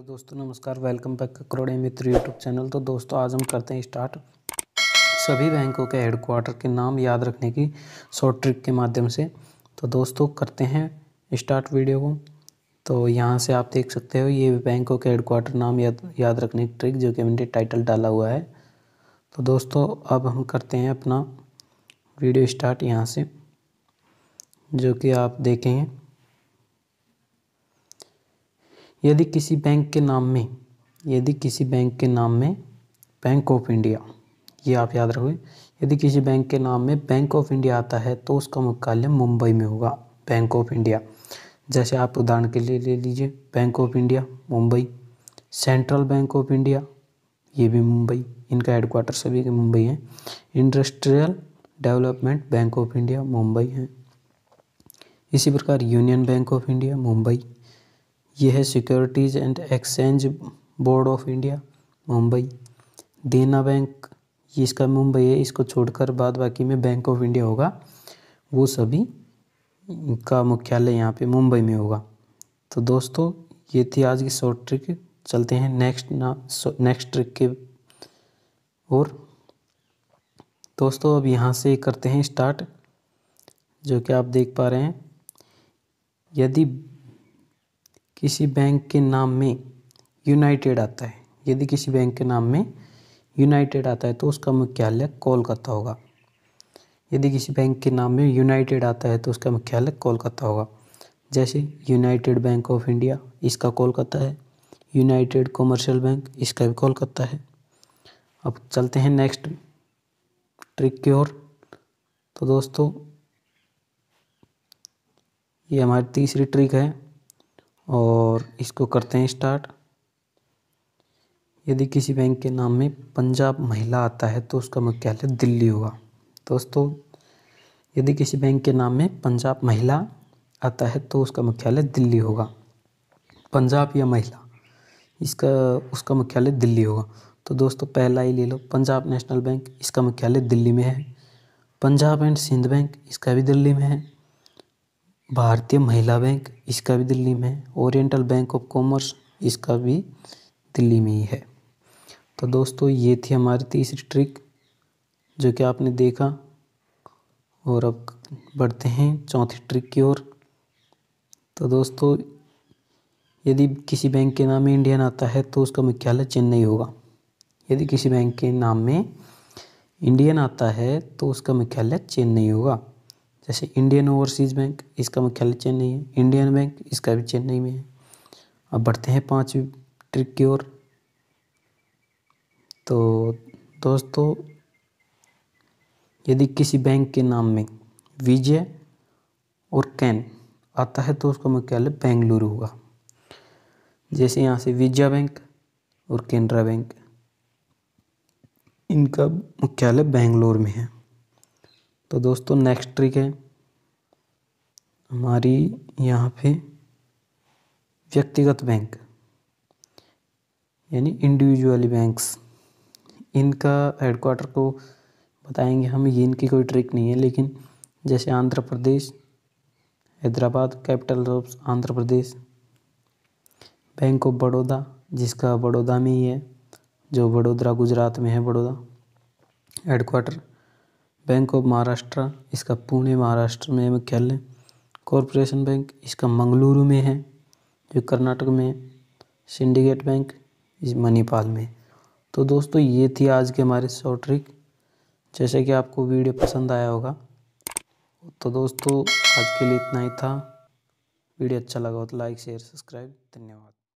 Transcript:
तो दोस्तों नमस्कार वेलकम बैक करोड़े मित्र यूट्यूब चैनल तो दोस्तों आज हम करते हैं स्टार्ट सभी बैंकों के हेडक्वार्टर के नाम याद रखने की शॉर्ट ट्रिक के माध्यम से तो दोस्तों करते हैं स्टार्ट वीडियो को तो यहाँ से आप देख सकते हो ये बैंकों के हेडक्वार्टर नाम याद याद रखने की ट्रिक जो कि मैंने टाइटल डाला हुआ है तो दोस्तों अब हम करते हैं अपना वीडियो स्टार्ट यहाँ से जो कि आप देखें यदि किसी बैंक के नाम में यदि किसी बैंक के नाम में बैंक ऑफ इंडिया ये आप याद रखोगे यदि किसी बैंक के नाम में बैंक ऑफ इंडिया आता है तो उसका मुख्यालय मुंबई में होगा बैंक ऑफ इंडिया जैसे आप उदाहरण के लिए ले लीजिए Bank of India Mumbai Central Bank of India ये भी मुंबई इनका हेडक्वार्टर सभी के मुंबई है Industrial Development Bank of India Mumbai है इसी प्रकार Union Bank of India Mumbai यह है Securities and Exchange Board of India Mumbai Dena Bank ये इसका मुंबई है इसको छोड़कर बाद बाकी में बैंक ऑफ इंडिया होगा वो सभी का मुख्यालय यहाँ पे मुंबई में होगा तो दोस्तों ये थी आज की शॉर्ट ट्रिक चलते हैं नेक्स्ट ना नेक्स्ट ट्रिक के और दोस्तों अब यहाँ से करते हैं स्टार्ट जो कि आप देख पा रहे हैं यदि किसी बैंक के नाम में यूनाइटेड आता है यदि किसी बैंक के नाम में यूनाइटेड आता है तो उसका मुख्यालय कोलकाता होगा यदि किसी बैंक के नाम में यूनाइटेड आता है तो उसका मुख्यालय कोलकाता होगा जैसे यूनाइटेड बैंक ऑफ इंडिया इसका कोलकाता है यूनाइटेड कॉमर्शियल बैंक इसका भी कोलकाता है अब चलते हैं नेक्स्ट ट्रिक की ओर तो दोस्तों ये हमारी तीसरी ट्रिक है और इसको करते हैं स्टार्ट यदि किसी बैंक के नाम में पंजाब महिला आता है तो उसका मुख्यालय दिल्ली होगा दोस्तों यदि किसी बैंक के नाम में पंजाब महिला आता है तो उसका मुख्यालय दिल्ली होगा पंजाब या महिला इसका उसका मुख्यालय दिल्ली होगा तो दोस्तों पहला ही ले लो पंजाब नेशनल बैंक इसका मुख्यालय दिल्ली में है पंजाब एंड सिंध बैंक इसका भी दिल्ली में है भारतीय महिला बैंक इसका भी दिल्ली में है ओरिएंटल बैंक ऑफ कॉमर्स इसका भी दिल्ली में ही है तो दोस्तों ये थी हमारी तीसरी ट्रिक जो कि आपने देखा और अब बढ़ते हैं चौथी ट्रिक की ओर तो दोस्तों यदि किसी बैंक के नाम में इंडियन आता है तो उसका मुख्यालय चेन्नई होगा यदि किसी बैंक के नाम में इंडियन आता है तो उसका मुख्यालय चेन्नई होगा जैसे इंडियन ओवरसीज़ बैंक इसका मुख्यालय चेन्नई है इंडियन बैंक इसका भी चेन्नई में है अब बढ़ते हैं पाँच ट्रिक की ओर तो दोस्तों यदि किसी बैंक के नाम में विजय और कैन आता है तो उसका मुख्यालय बेंगलुरु होगा जैसे यहाँ से विजय बैंक और केनरा बैंक इनका मुख्यालय बेंगलोर में है तो दोस्तों नेक्स्ट ट्रिक है हमारी यहाँ पे व्यक्तिगत बैंक यानी इंडिविजुअली बैंक्स इनका हेडक्वार्टर को बताएंगे हम ये इनकी कोई ट्रिक नहीं है लेकिन जैसे Andhra Pradesh Hyderabad capital of Andhra Pradesh Bank of Baroda जिसका बड़ौदा में ही है जो बड़ोदरा गुजरात में है Baroda headquarter Bank of Maharashtra इसका पुणे महाराष्ट्र में मुख्यालय कॉरपोरेशन बैंक इसका मंगलुरु में है जो कर्नाटक में है सिंडिकेट बैंक इस मणिपाल में तो दोस्तों ये थी आज के हमारे शॉर्ट ट्रिक जैसे कि आपको वीडियो पसंद आया होगा तो दोस्तों आज के लिए इतना ही था वीडियो अच्छा लगा हो तो लाइक शेयर सब्सक्राइब धन्यवाद